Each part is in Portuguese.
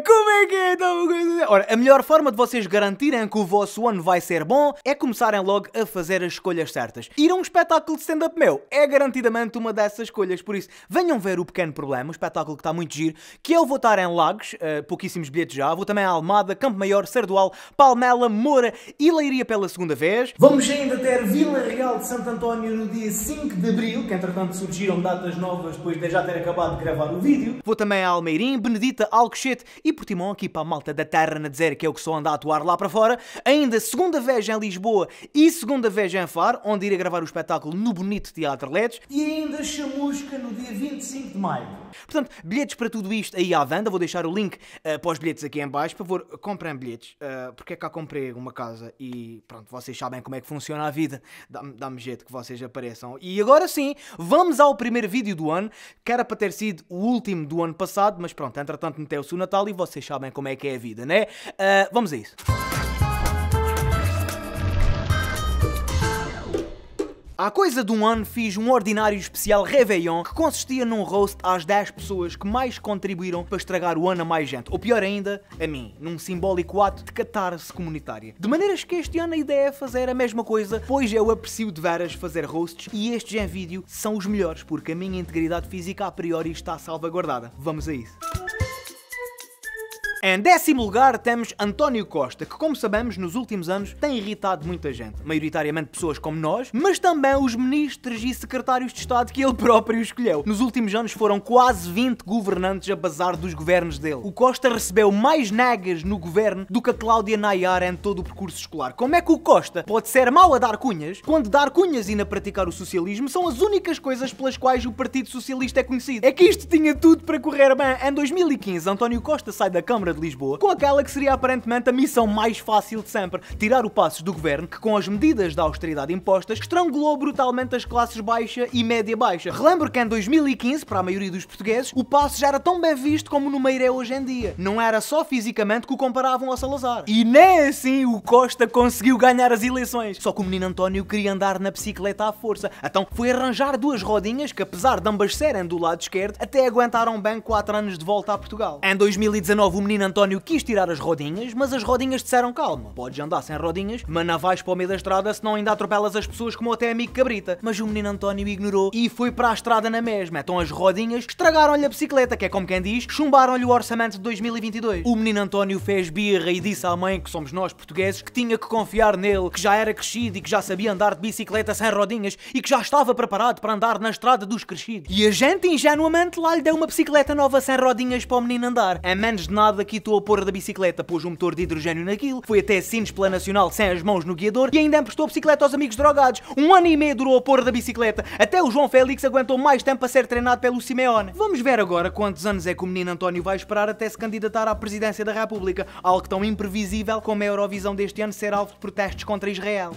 Como é que é? Ora, a melhor forma de vocês garantirem que o vosso ano vai ser bom é começarem logo a fazer as escolhas certas. Ir a um espetáculo de stand-up meu é garantidamente uma dessas escolhas, por isso venham ver o Pequeno Problema, um espetáculo que está muito giro, que eu vou estar em Lagos, uh, pouquíssimos bilhetes já, vou também a Almada, Campo Maior, Sardual, Palmela, Moura e Leiria pela segunda vez. Vamos ainda ter Vila Real de Santo António no dia 5 de Abril, que entretanto surgiram datas novas depois de já ter acabado de gravar o vídeo. Vou também a Almeirim, Benedita, Alcochete e Portimão aqui para a malta da terra na a dizer que eu é que sou ando a atuar lá para fora. Ainda segunda vez em Lisboa e segunda vez em Faro, onde irei gravar o espetáculo no bonito Teatro Letes. E ainda chamusca no dia 25 de maio. Portanto, bilhetes para tudo isto aí à venda. Vou deixar o link uh, para os bilhetes aqui em baixo. Por favor, comprem bilhetes, uh, porque é cá comprei uma casa e pronto, vocês sabem como é que funciona a vida. Dá-me dá jeito que vocês apareçam. E agora sim, vamos ao primeiro vídeo do ano, que era para ter sido o último do ano passado, mas pronto, entretanto meteu-se o Natal e vocês sabem como é que é a vida, né? Uh, vamos a isso. Há coisa de um ano fiz um ordinário especial Réveillon que consistia num roast às 10 pessoas que mais contribuíram para estragar o ano a mais gente, ou pior ainda, a mim, num simbólico ato de catarse comunitária. De maneiras que este ano a ideia é fazer a mesma coisa, pois eu aprecio de veras fazer roasts e estes em vídeo são os melhores, porque a minha integridade física a priori está salvaguardada. Vamos a isso. Em décimo lugar temos António Costa, que como sabemos nos últimos anos tem irritado muita gente, maioritariamente pessoas como nós, mas também os ministros e secretários de Estado que ele próprio escolheu. Nos últimos anos foram quase 20 governantes a bazar dos governos dele. O Costa recebeu mais negas no governo do que a Cláudia Nayar em todo o percurso escolar. Como é que o Costa pode ser mau a dar cunhas quando dar cunhas e na praticar o socialismo são as únicas coisas pelas quais o Partido Socialista é conhecido? É que isto tinha tudo para correr bem. Em 2015, António Costa sai da Câmara de Lisboa com aquela que seria aparentemente a missão mais fácil de sempre: tirar o passo do governo que, com as medidas da austeridade impostas, estrangulou brutalmente as classes baixa e média baixa. Relembro que em 2015, para a maioria dos portugueses, o passo já era tão bem visto como no Meiré hoje em dia. Não era só fisicamente que o comparavam ao Salazar. E nem assim o Costa conseguiu ganhar as eleições. Só que o menino António queria andar na bicicleta à força, então foi arranjar duas rodinhas que, apesar de ambas serem do lado esquerdo, até aguentaram bem 4 anos de volta a Portugal. Em 2019, o menino António quis tirar as rodinhas, mas as rodinhas disseram calma. Podes andar sem rodinhas, mas não vais para o meio da estrada senão ainda atropelas as pessoas como até amigo cabrita. Mas o menino António ignorou e foi para a estrada na mesma. Então as rodinhas estragaram-lhe a bicicleta, que é como quem diz, chumbaram-lhe o orçamento de 2022. O menino António fez birra e disse à mãe que somos nós portugueses que tinha que confiar nele, que já era crescido e que já sabia andar de bicicleta sem rodinhas e que já estava preparado para andar na estrada dos crescidos. E a gente ingenuamente lá lhe deu uma bicicleta nova sem rodinhas para o menino andar. A menos de nada que quitou a porra da bicicleta, pôs um motor de hidrogênio naquilo, foi até Sines pela Nacional sem as mãos no guiador e ainda emprestou a bicicleta aos amigos drogados. Um ano e meio durou a porra da bicicleta, até o João Félix aguentou mais tempo a ser treinado pelo Simeone. Vamos ver agora quantos anos é que o menino António vai esperar até se candidatar à presidência da República, algo tão imprevisível como a Eurovisão deste ano ser alvo de protestos contra Israel.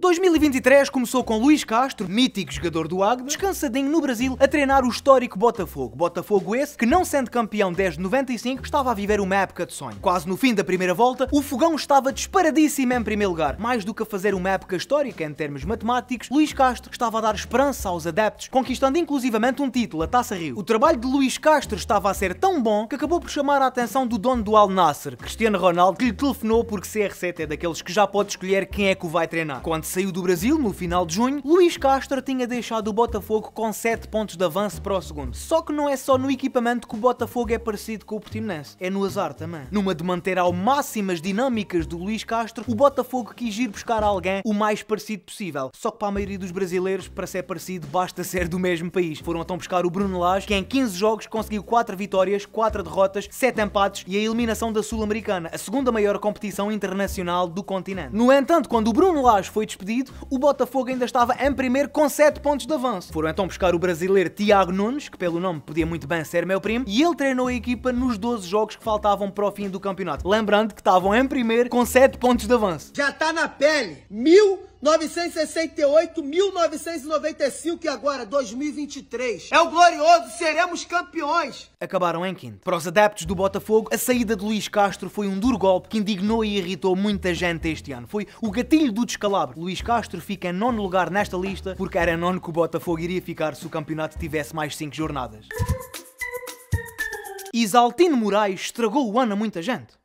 2023 começou com Luís Castro, mítico jogador do Águeda, descansadinho no Brasil a treinar o histórico Botafogo. Botafogo esse que, não sendo campeão desde 95, estava a viver uma época de sonho. Quase no fim da primeira volta, o Fogão estava disparadíssimo em primeiro lugar. Mais do que a fazer uma época histórica em termos matemáticos, Luís Castro estava a dar esperança aos adeptos, conquistando inclusivamente um título, a Taça Rio. O trabalho de Luís Castro estava a ser tão bom que acabou por chamar a atenção do dono do Al Nasser, Cristiano Ronaldo, que lhe telefonou porque CR7 é daqueles que já pode escolher quem é que o vai treinar. Quando saiu do Brasil no final de junho, Luís Castro tinha deixado o Botafogo com 7 pontos de avanço para o segundo. Só que não é só no equipamento que o Botafogo é parecido com o Portimonense, é no azar também. Numa de manter ao máximo as dinâmicas do Luís Castro, o Botafogo quis ir buscar alguém o mais parecido possível. Só que para a maioria dos brasileiros, para ser parecido, basta ser do mesmo país. Foram então buscar o Bruno Lage, que em 15 jogos conseguiu 4 vitórias, 4 derrotas, 7 empates e a eliminação da Sul-Americana, a segunda maior competição internacional do continente. No entanto, quando o Bruno Lage foi despedido, o Botafogo ainda estava em primeiro com 7 pontos de avanço. Foram então buscar o brasileiro Tiago Nunes, que pelo nome podia muito bem ser meu primo, e ele treinou a equipa nos 12 jogos que faltavam para o fim do campeonato. Lembrando que estavam em primeiro com 7 pontos de avanço. Já está na pele! Mil 968, 1995 e agora 2023. É o glorioso, seremos campeões! Acabaram em quinto. Para os adeptos do Botafogo, a saída de Luís Castro foi um duro golpe que indignou e irritou muita gente este ano. Foi o gatilho do descalabro. Luís Castro fica em nono lugar nesta lista porque era nono que o Botafogo iria ficar se o campeonato tivesse mais cinco jornadas. Isaltino Moraes estragou o ano a muita gente.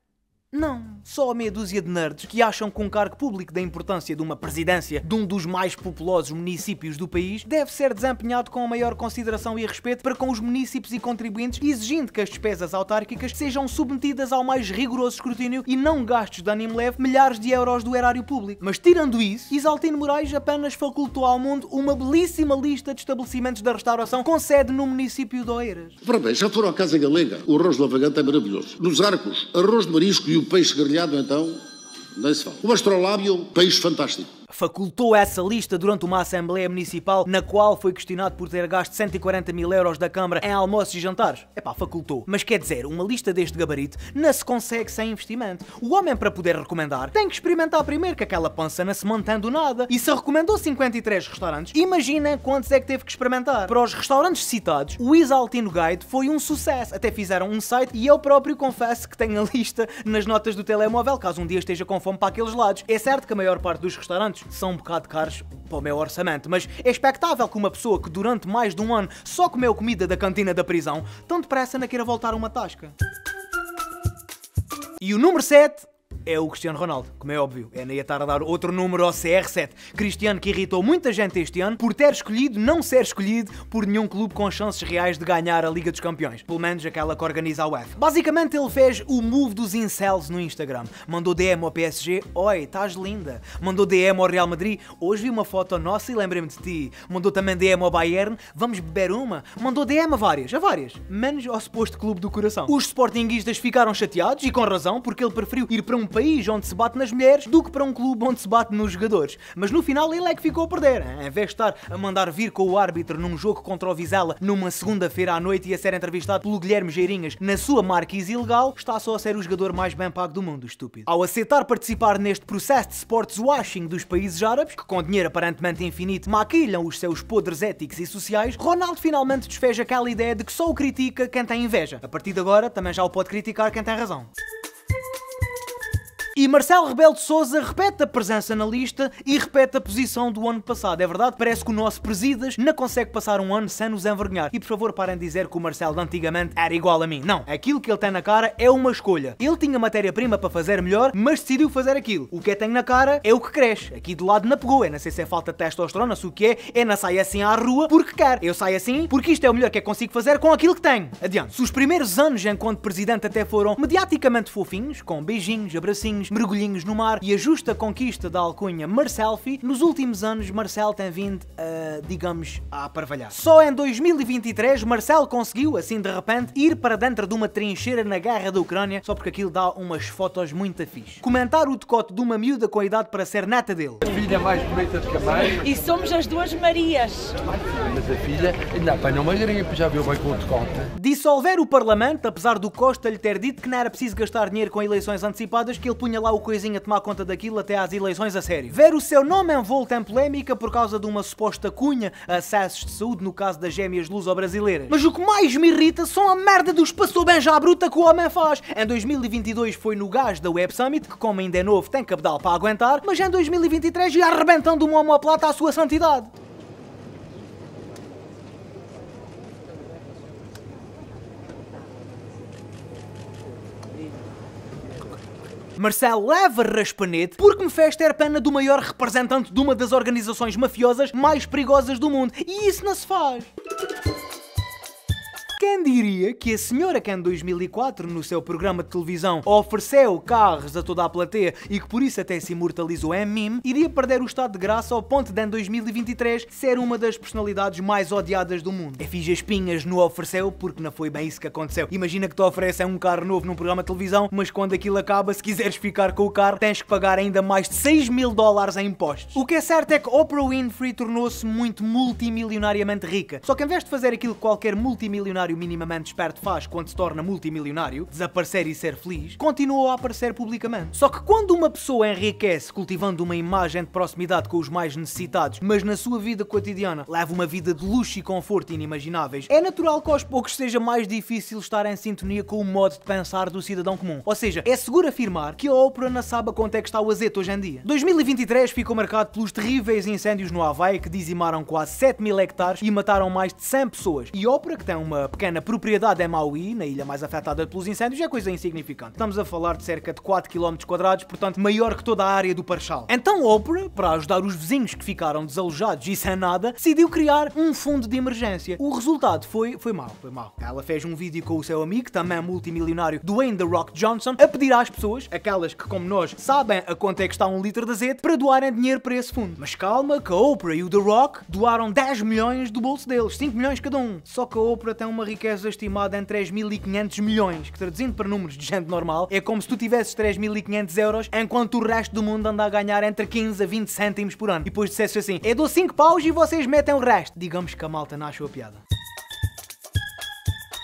Não, só a meia dúzia de nerds que acham que um cargo público da importância de uma presidência de um dos mais populosos municípios do país deve ser desempenhado com a maior consideração e respeito para com os municípios e contribuintes, exigindo que as despesas autárquicas sejam submetidas ao mais rigoroso escrutínio e não gastos de ânimo leve milhares de euros do erário público. Mas tirando isso, Isaltino Moraes apenas facultou ao mundo uma belíssima lista de estabelecimentos da restauração com sede no município de Oeiras. Parabéns, já foram à Casa Galega. O arroz de lavagante é maravilhoso. Nos Arcos, arroz de marisco e o o peixe grelhado, então, nem se fala. O astrolábio, peixe fantástico facultou essa lista durante uma Assembleia Municipal na qual foi questionado por ter gasto 140 mil euros da Câmara em almoços e jantares. É pá, facultou. Mas quer dizer, uma lista deste gabarito não se consegue sem investimento. O homem, para poder recomendar, tem que experimentar primeiro que aquela pança não se mantém do nada. E se recomendou 53 restaurantes, imaginem quantos é que teve que experimentar. Para os restaurantes citados, o Isaltino Guide foi um sucesso. Até fizeram um site e eu próprio confesso que tenho a lista nas notas do telemóvel, caso um dia esteja com fome para aqueles lados. É certo que a maior parte dos restaurantes são um bocado caros para o meu orçamento, mas é expectável que uma pessoa que durante mais de um ano só comeu comida da cantina da prisão, tão depressa não queira voltar a uma tasca. E o número 7 é o Cristiano Ronaldo, como é óbvio. É nem estar a dar outro número ao CR7. Cristiano que irritou muita gente este ano por ter escolhido não ser escolhido por nenhum clube com chances reais de ganhar a Liga dos Campeões. Pelo menos aquela que organiza a UEFA. Basicamente ele fez o move dos incels no Instagram. Mandou DM ao PSG, oi, estás linda. Mandou DM ao Real Madrid, hoje vi uma foto nossa e lembrei-me de ti. Mandou também DM ao Bayern, vamos beber uma. Mandou DM a várias, a várias. Menos ao suposto clube do coração. Os Sportingistas ficaram chateados e com razão porque ele preferiu ir para um país onde se bate nas mulheres do que para um clube onde se bate nos jogadores. Mas no final ele é que ficou a perder. Em vez de estar a mandar vir com o árbitro num jogo contra o Vizela numa segunda-feira à noite e a ser entrevistado pelo Guilherme Geirinhas na sua marquise ilegal, está só a ser o jogador mais bem pago do mundo, estúpido. Ao aceitar participar neste processo de sports washing dos países árabes, que com dinheiro aparentemente infinito maquilham os seus podres éticos e sociais, Ronaldo finalmente desfeja aquela ideia de que só o critica quem tem inveja. A partir de agora, também já o pode criticar quem tem razão. E Marcelo Rebelo de Souza repete a presença na lista e repete a posição do ano passado. É verdade, parece que o nosso Presidas não consegue passar um ano sem nos envergonhar. E por favor, parem de dizer que o Marcelo antigamente era igual a mim. Não, aquilo que ele tem na cara é uma escolha. Ele tinha matéria-prima para fazer melhor, mas decidiu fazer aquilo. O que é tem na cara é o que cresce. Aqui do lado na pegou. É não sei se é falta de testosterona, se o que é, é não sai assim à rua porque quer. Eu saio assim porque isto é o melhor que eu consigo fazer com aquilo que tenho. Adiante. Se os primeiros anos enquanto presidente até foram mediaticamente fofinhos, com beijinhos, abracinhos, mergulhinhos no mar e a justa conquista da alcunha Marcelfi, nos últimos anos Marcel tem vindo a, digamos, a aparvalhar. Só em 2023 Marcel conseguiu, assim de repente, ir para dentro de uma trincheira na guerra da Ucrânia, só porque aquilo dá umas fotos muito afins. Comentar o decote de uma miúda com a idade para ser neta dele. A filha é mais bonita de mãe. E somos as duas Marias. Mas a filha ainda apanha é uma gripe, já viu bem com o decote. Né? Dissolver o Parlamento, apesar do Costa lhe ter dito que não era preciso gastar dinheiro com eleições antecipadas, que ele punha lá o coisinho a tomar conta daquilo até às eleições a sério. Ver o seu nome envolto em polémica por causa de uma suposta cunha a acessos de saúde no caso das gêmeas luso-brasileiras. Mas o que mais me irrita são a merda dos passou benja bruta que o homem faz. Em 2022 foi no gás da Web Summit, que como ainda é novo tem cabedal para aguentar, mas em 2023 ia arrebentando uma homoplata à sua santidade. Marcel leva raspanete porque me fez ter pena do maior representante de uma das organizações mafiosas mais perigosas do mundo. E isso não se faz. Quem diria que a senhora que em 2004 no seu programa de televisão ofereceu carros a toda a plateia e que por isso até se imortalizou em meme, iria perder o estado de graça ao ponto de em 2023 ser uma das personalidades mais odiadas do mundo. É fiz espinhas no ofereceu porque não foi bem isso que aconteceu. Imagina que te oferecem um carro novo num programa de televisão, mas quando aquilo acaba, se quiseres ficar com o carro, tens que pagar ainda mais de 6 mil dólares em impostos. O que é certo é que Oprah Winfrey tornou-se muito multimilionariamente rica. Só que em vez de fazer aquilo que qualquer multimilionário empresário minimamente esperto faz quando se torna multimilionário, desaparecer e ser feliz, continuou a aparecer publicamente. Só que quando uma pessoa enriquece cultivando uma imagem de proximidade com os mais necessitados, mas na sua vida cotidiana leva uma vida de luxo e conforto inimagináveis, é natural que aos poucos seja mais difícil estar em sintonia com o modo de pensar do cidadão comum. Ou seja, é seguro afirmar que a ópera não sabe quanto é que está o azeite hoje em dia. 2023 ficou marcado pelos terríveis incêndios no Havaí que dizimaram quase 7 mil hectares e mataram mais de 100 pessoas. E ópera que tem uma pequena pequena propriedade é Maui, na ilha mais afetada pelos incêndios, é coisa insignificante. Estamos a falar de cerca de 4 km, portanto, maior que toda a área do Parchal. Então Oprah, para ajudar os vizinhos que ficaram desalojados e sem nada, decidiu criar um fundo de emergência. O resultado foi, foi mau, foi mau. Ela fez um vídeo com o seu amigo, também multimilionário, Dwayne The Rock Johnson, a pedir às pessoas, aquelas que, como nós, sabem a quanto é que está um litro de azeite, para doarem dinheiro para esse fundo. Mas calma, que a Oprah e o The Rock doaram 10 milhões do bolso deles, 5 milhões cada um. Só que a Oprah tem uma riqueza estimada em 3.500 milhões, que traduzindo para números de gente normal, é como se tu tivesses 3.500 euros, enquanto o resto do mundo anda a ganhar entre 15 a 20 cêntimos por ano. E depois dissesse assim, eu dou 5 paus e vocês metem o resto. Digamos que a malta não achou a piada.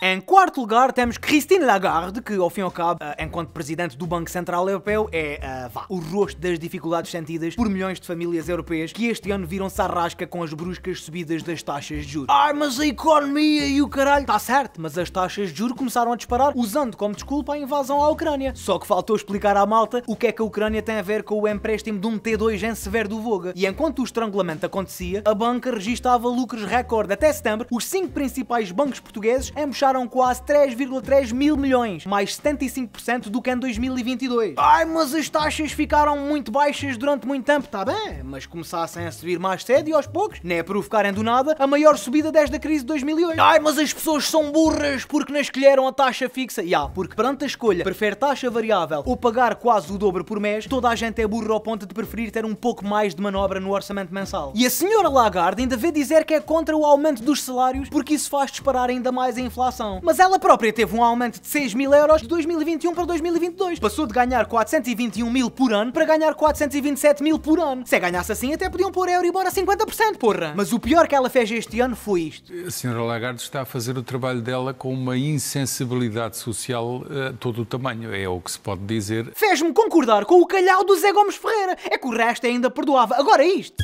Em quarto lugar temos Christine Lagarde, que ao fim e ao cabo, eh, enquanto presidente do Banco Central Europeu, é eh, vá, o rosto das dificuldades sentidas por milhões de famílias europeias que este ano viram-se à rasca com as bruscas subidas das taxas de juros. Ah, mas a economia e o caralho! Tá certo, mas as taxas de juros começaram a disparar, usando como desculpa a invasão à Ucrânia. Só que faltou explicar à malta o que é que a Ucrânia tem a ver com o empréstimo de um T2 em Severo do Voga. E enquanto o estrangulamento acontecia, a banca registava lucros recorde. Até setembro, os cinco principais bancos portugueses embucharam quase 3,3 mil milhões, mais 75% do que em 2022. Ai, mas as taxas ficaram muito baixas durante muito tempo, tá bem, mas começassem a subir mais cedo e aos poucos, nem a é provocarem do nada a maior subida desde a crise de 2008. Ai, mas as pessoas são burras porque não escolheram a taxa fixa. Ya, yeah, porque perante a escolha, prefere taxa variável ou pagar quase o dobro por mês, toda a gente é burra ao ponto de preferir ter um pouco mais de manobra no orçamento mensal. E a senhora Lagarde ainda vê dizer que é contra o aumento dos salários porque isso faz disparar ainda mais a inflação inflação. Mas ela própria teve um aumento de 6 mil euros de 2021 para 2022. Passou de ganhar 421 mil por ano para ganhar 427 mil por ano. Se a ganhasse assim, até podiam pôr Euribor a 50%, porra. Mas o pior que ela fez este ano foi isto. A senhora Lagarde está a fazer o trabalho dela com uma insensibilidade social uh, todo o tamanho. É o que se pode dizer. Fez-me concordar com o calhau do Zé Gomes Ferreira. É que o resto ainda perdoava. Agora isto.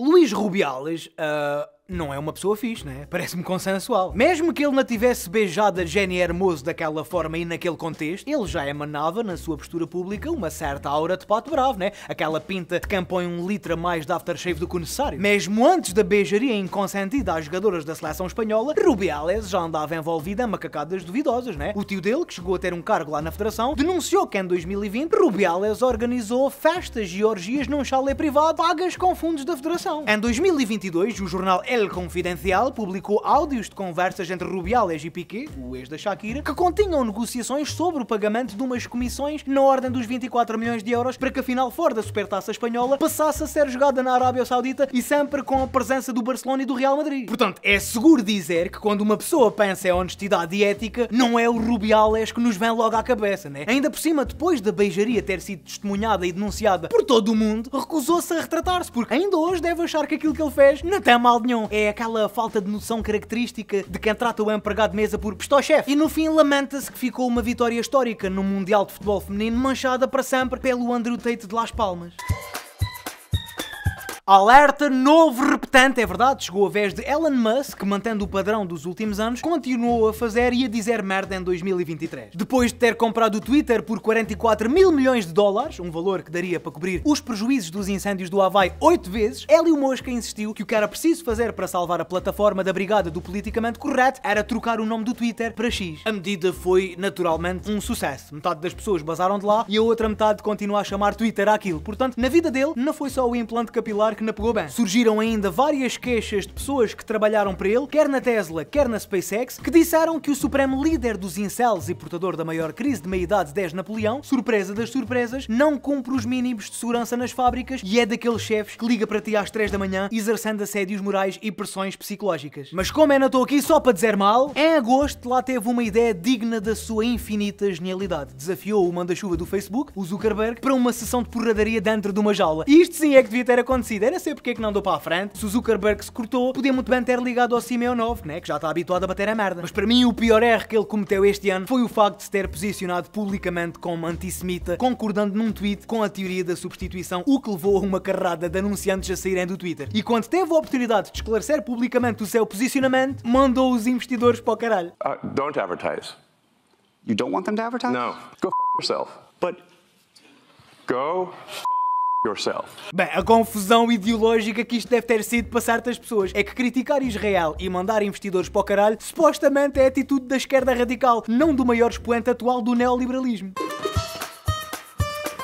Luís Rubiales, uh, não é uma pessoa fixe, né? Parece-me consensual. Mesmo que ele não tivesse beijado a Jenny Hermoso daquela forma e naquele contexto, ele já emanava na sua postura pública uma certa aura de pato bravo, né? Aquela pinta de quem põe um litro a mais de aftershave do que o necessário. Mesmo antes da beijaria inconsentida às jogadoras da seleção espanhola, Rubiales já andava envolvido em macacadas duvidosas, né? O tio dele, que chegou a ter um cargo lá na federação, denunciou que em 2020 Rubiales organizou festas e orgias num chalé privado pagas com fundos da federação. Em 2022, o jornal El El Confidencial publicou áudios de conversas entre Rubiales e Piquet, o ex da Shakira, que continham negociações sobre o pagamento de umas comissões na ordem dos 24 milhões de euros para que a final fora da Supertaça Espanhola passasse a ser jogada na Arábia Saudita e sempre com a presença do Barcelona e do Real Madrid. Portanto, é seguro dizer que quando uma pessoa pensa em honestidade e ética, não é o Rubiales que nos vem logo à cabeça, né? Ainda por cima, depois da beijaria ter sido testemunhada e denunciada por todo o mundo, recusou-se a retratar-se, porque ainda hoje deve achar que aquilo que ele fez não tem mal nenhum é aquela falta de noção característica de quem trata o empregado de mesa por pistó-chefe. E no fim lamenta-se que ficou uma vitória histórica no Mundial de Futebol Feminino manchada para sempre pelo Andrew Tate de Las Palmas. Alerta novo repetente, é verdade, chegou a vez de Elon Musk, que mantendo o padrão dos últimos anos, continuou a fazer e a dizer merda em 2023. Depois de ter comprado o Twitter por 44 mil milhões de dólares, um valor que daria para cobrir os prejuízos dos incêndios do Havaí 8 vezes, Hélio Mosca insistiu que o que era preciso fazer para salvar a plataforma da brigada do politicamente correto era trocar o nome do Twitter para X. A medida foi, naturalmente, um sucesso. Metade das pessoas basaram de lá e a outra metade continua a chamar Twitter aquilo. Portanto, na vida dele, não foi só o implante capilar que que na pegou bem. Surgiram ainda várias queixas de pessoas que trabalharam para ele, quer na Tesla, quer na SpaceX, que disseram que o supremo líder dos incels e portador da maior crise de meia-idade desde Napoleão, surpresa das surpresas, não cumpre os mínimos de segurança nas fábricas e é daqueles chefes que liga para ti às 3 da manhã, exercendo assédios morais e pressões psicológicas. Mas como é não estou aqui só para dizer mal, em agosto lá teve uma ideia digna da sua infinita genialidade. Desafiou o manda-chuva do Facebook, o Zuckerberg, para uma sessão de porradaria dentro de uma jaula. Isto sim é que devia ter acontecido ideia, não sei porque é que não andou para a frente. Se o Zuckerberg se cortou, podia muito bem ter ligado ao Simeão Novo, né? Que já está habituado a bater a merda. Mas para mim, o pior erro que ele cometeu este ano foi o facto de se ter posicionado publicamente como antissemita, concordando num tweet com a teoria da substituição, o que levou a uma carrada de anunciantes a saírem do Twitter. E quando teve a oportunidade de esclarecer publicamente o seu posicionamento, mandou os investidores para o caralho. Uh, don't advertise. You don't want them to advertise? No. Go f yourself. But go f yourself. Bem, a confusão ideológica que isto deve ter sido para certas pessoas é que criticar Israel e mandar investidores para o caralho supostamente é a atitude da esquerda radical, não do maior expoente atual do neoliberalismo.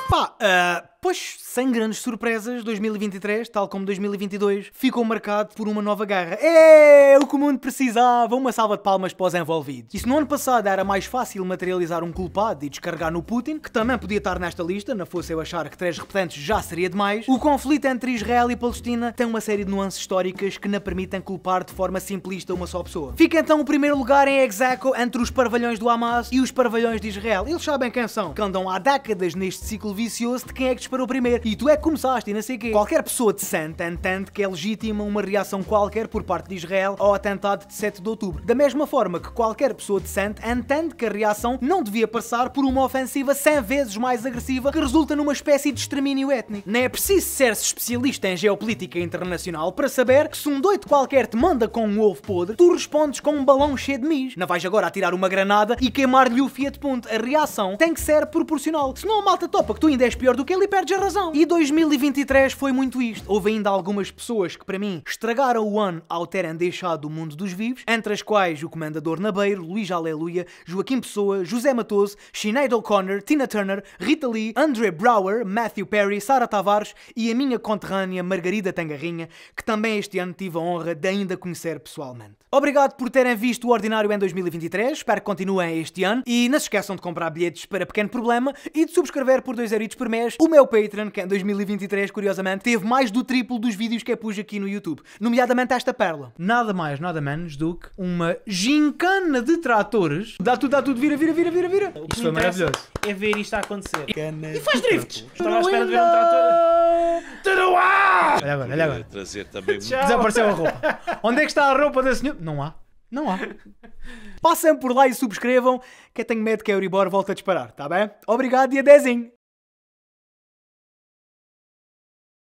Pá, uh, Pois, sem grandes surpresas, 2023, tal como 2022, ficou marcado por uma nova guerra. É o que o mundo precisava, uma salva de palmas para os envolvidos. E se no ano passado era mais fácil materializar um culpado e descarregar no Putin, que também podia estar nesta lista, não fosse eu achar que três repetentes já seria demais, o conflito entre Israel e Palestina tem uma série de nuances históricas que não permitem culpar de forma simplista uma só pessoa. Fica então o primeiro lugar em execo entre os parvalhões do Hamas e os parvalhões de Israel. Eles sabem quem são, que andam há décadas neste ciclo vicioso de quem é que disparou primeiro e tu é que começaste e não sei o quê. Qualquer pessoa de entende que é legítima uma reação qualquer por parte de Israel ao atentado de 7 de outubro. Da mesma forma que qualquer pessoa de entende que a reação não devia passar por uma ofensiva 100 vezes mais agressiva que resulta numa espécie de extermínio étnico. Não é preciso ser-se especialista em geopolítica internacional para saber que se um doido qualquer te manda com um ovo podre, tu respondes com um balão cheio de mis. Não vais agora atirar uma granada e queimar-lhe o Fiat Punto. A reação tem que ser proporcional. Senão a malta topa que tu ainda és pior do que ele e perdes a razão. E 2023 foi muito isto. Houve ainda algumas pessoas que, para mim, estragaram o ano ao terem deixado o mundo dos vivos, entre as quais o Comendador Nabeiro, Luís Aleluia, Joaquim Pessoa, José Matoso, Sinead O'Connor, Tina Turner, Rita Lee, Andre Brower, Matthew Perry, Sara Tavares e a minha conterrânea Margarida Tangarrinha, que também este ano tive a honra de ainda conhecer pessoalmente. Obrigado por terem visto o Ordinário em 2023, espero que continuem este ano e não se esqueçam de comprar bilhetes para Pequeno Problema e de subscrever por 2€ por mês o meu Patreon, que é em 2023, curiosamente, teve mais do triplo dos vídeos que eu é pus aqui no YouTube, nomeadamente esta perla. Nada mais, nada menos do que uma gincana de tratores. Dá tudo, dá tudo, vira, vira, vira, vira, vira. O que isto foi maravilhoso. É ver isto a acontecer. E, e faz drifts. Estava à espera de ver um trator. Tudo Olha agora, olha agora. Trazer também... Desapareceu a roupa. Onde é que está a roupa da senhora? Não há. Não há. Passem por lá e subscrevam, que eu tenho medo que a Euribor volte a disparar, tá bem? Obrigado e adezinho!